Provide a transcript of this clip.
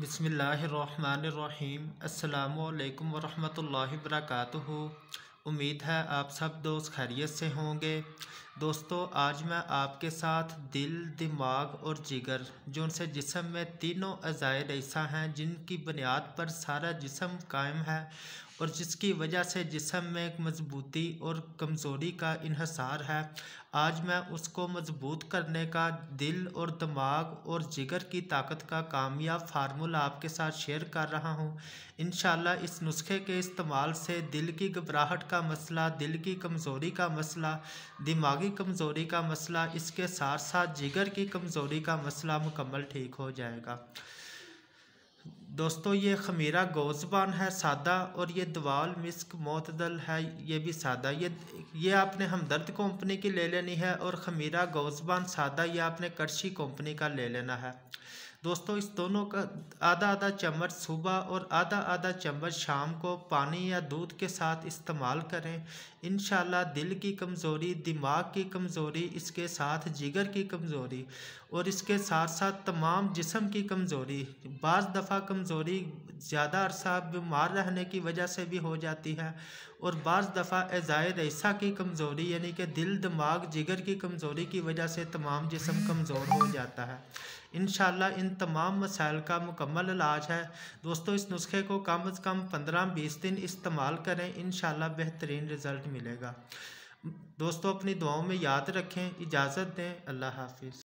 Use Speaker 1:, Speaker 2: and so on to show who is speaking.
Speaker 1: बिसमीम् अल्लाम वरहमल वर्क उम्मीद है आप सब दोस्त खैरियत से होंगे दोस्तों आज मैं आपके साथ दिल दिमाग और जिगर जो उनसे जिसम में तीनों अज़ायर ऐसा हैं जिनकी बुनियाद पर सारा जिसम कायम है और जिसकी वजह से जिसम में एक मजबूती और कमज़ोरी का इहसार है आज मैं उसको मजबूत करने का दिल और दिमाग और जिगर की ताकत का कामयाब फार्मूला आपके साथ शेयर कर रहा हूँ इन इस नुस्खे के इस्तेमाल से दिल की घबराहट का मसला दिल की कमज़ोरी का मसला दिमागी कमज़ोरी का मसला इसके साथ साथ जिगर की कमज़ोरी का मसला मुकम्मल ठीक हो जाएगा दोस्तों ये खमीरा गोजबान है सादा और ये दवाल मिस्क मोतदल है ये भी सादा ये ये आपने हमदर्द कंपनी की ले लेनी है और खमीरा गोजबान सादा ये आपने करशी कंपनी का ले लेना है दोस्तों इस दोनों का आधा आधा चम्मच सुबह और आधा आधा चम्मच शाम को पानी या दूध के साथ इस्तेमाल करें इन दिल की कमज़ोरी दिमाग की कमज़ोरी इसके साथ जिगर की कमज़ोरी और इसके साथ साथ तमाम जिसम की कमज़ोरी बज़ दफ़ा कमज़ोरी ज़्यादा अरसा बीमार रहने की वजह से भी हो जाती है और बज़ दफ़ा एजाय रईसा की कमज़ोरी यानी कि दिल दिमाग जिगर की कमज़ोरी की वजह से तमाम जिसम कमज़ोर हो जाता है इन इन इन तमाम मसाइल का मुकम्मल इलाज है दोस्तों इस नुस्खे को कम अज़ कम पंद्रह बीस दिन इस्तेमाल करें इन बेहतरीन रिज़ल्ट मिलेगा दोस्तों अपनी दुआओं में याद रखें इजाज़त दें अल्लाह हाफिज़